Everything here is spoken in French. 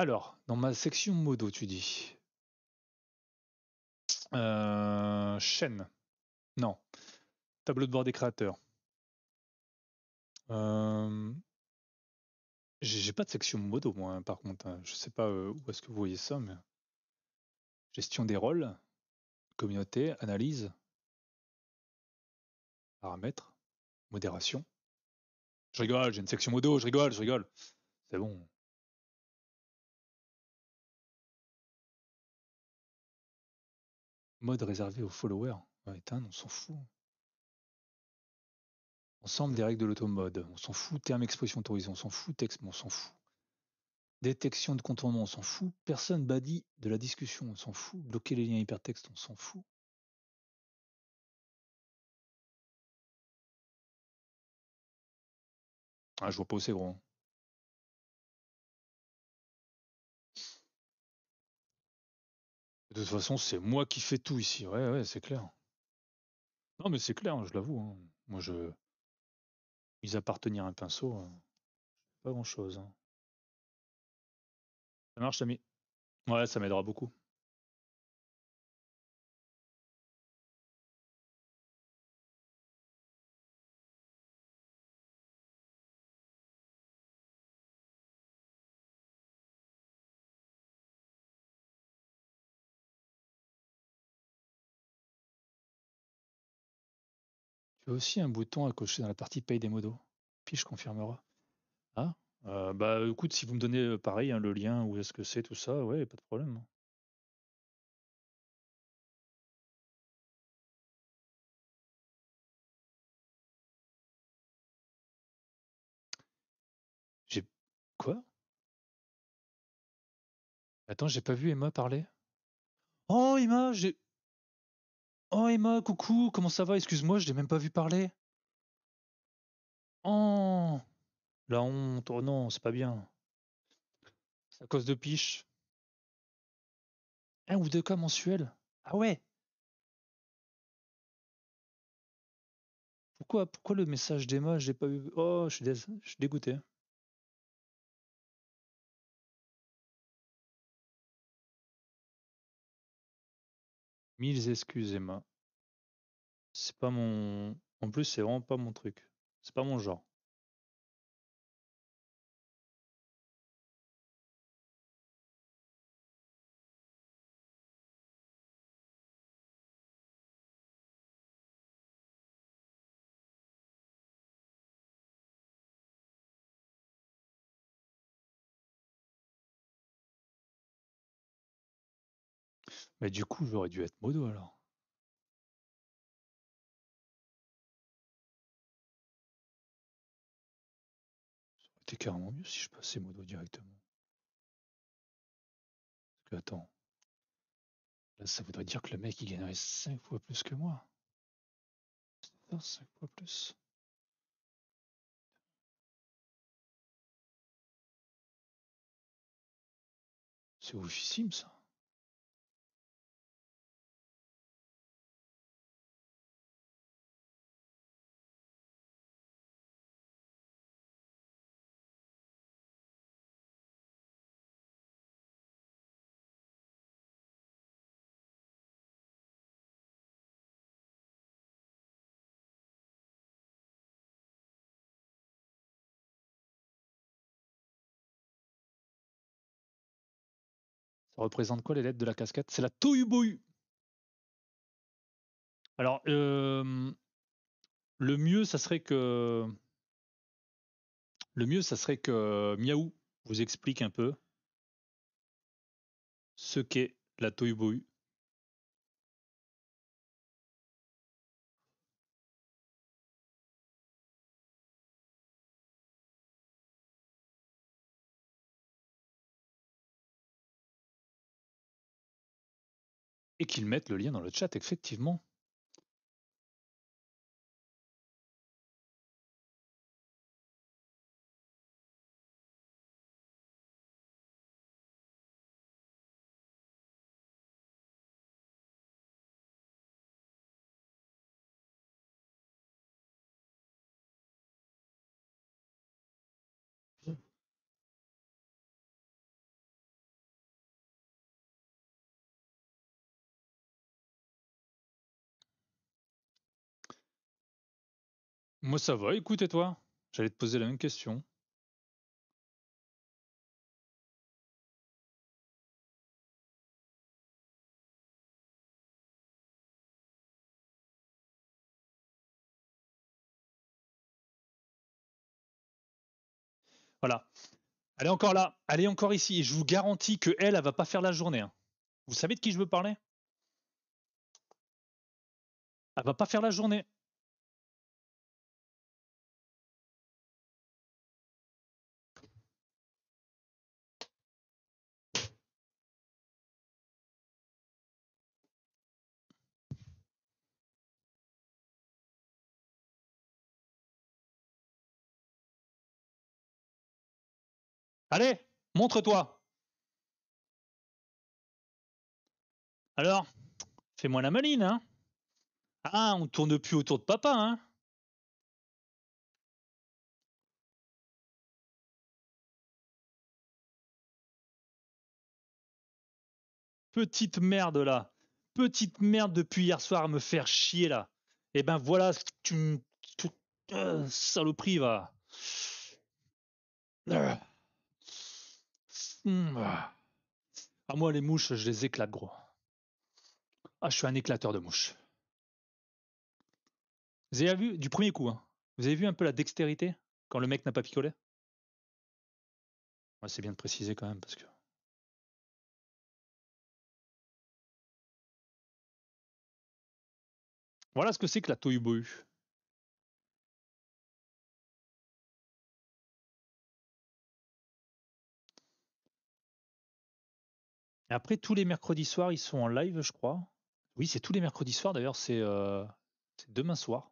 Alors, dans ma section modo, tu dis. Euh, chaîne. Non. Tableau de bord des créateurs. Euh, j'ai pas de section modo, moi, hein, par contre. Hein. Je ne sais pas euh, où est-ce que vous voyez ça, mais. Gestion des rôles, communauté, analyse, paramètres, modération. Je rigole, j'ai une section modo, je rigole, je rigole. C'est bon. Mode réservé aux followers, éteindre, on s'en fout. Ensemble des règles de l'automode, on s'en fout. Terme expression autorisée, on s'en fout. Texte, on s'en fout. Détection de contournement, on s'en fout. Personne badie de la discussion, on s'en fout. Bloquer les liens hypertextes, on s'en fout. Ah, je vois pas où c'est gros. De toute façon, c'est moi qui fais tout ici. Ouais, ouais, c'est clair. Non, mais c'est clair, hein, je l'avoue. hein. Moi, je. Mis à un pinceau, euh, pas grand-chose. Hein. Ça marche, amis, Ouais, ça m'aidera beaucoup. a aussi un bouton à cocher dans la partie paye des modos. Puis je confirmera. Ah, euh, bah écoute, si vous me donnez euh, pareil hein, le lien, où est-ce que c'est, tout ça, ouais, pas de problème. J'ai. Quoi Attends, j'ai pas vu Emma parler. Oh, Emma, j'ai. Oh Emma, coucou, comment ça va Excuse-moi, je l'ai même pas vu parler. Oh La honte, oh non, c'est pas bien. C'est à cause de Piche. Un ou deux cas mensuels Ah ouais Pourquoi, pourquoi le message d'Emma, je pas vu Oh, je suis, je suis dégoûté. Mille excuses, Emma. C'est pas mon. En plus, c'est vraiment pas mon truc. C'est pas mon genre. Mais du coup, j'aurais dû être modo alors. Ça aurait été carrément mieux si je passais modo directement. Parce que attends. Là, ça voudrait dire que le mec, il gagnerait 5 fois plus que moi. 5 fois plus. C'est oufissime ça. représente quoi les lettres de la casquette C'est la Tohubohu. Alors, le mieux, ça serait que. Le mieux, ça serait que euh, Miaou vous explique un peu ce qu'est la Tohubohu. et qu'ils mettent le lien dans le chat, effectivement. Moi ça va, écoute et toi? J'allais te poser la même question. Voilà. Elle est encore là, elle est encore ici, et je vous garantis que elle, elle va pas faire la journée. Hein. Vous savez de qui je veux parler? Elle va pas faire la journée. Allez, montre-toi. Alors, fais-moi la maline, hein. Ah, on tourne plus autour de papa, hein. Petite merde là. Petite merde depuis hier soir à me faire chier là. Eh ben voilà ce que tu me. Euh, saloperie va. Euh. Hum, ah. Ah, moi, les mouches, je les éclate, gros. Ah, je suis un éclateur de mouches. Vous avez vu, du premier coup, hein. vous avez vu un peu la dextérité quand le mec n'a pas picolé C'est bien de préciser quand même, parce que. Voilà ce que c'est que la tohu Et après, tous les mercredis soirs, ils sont en live, je crois. Oui, c'est tous les mercredis soirs. D'ailleurs, c'est euh, demain soir.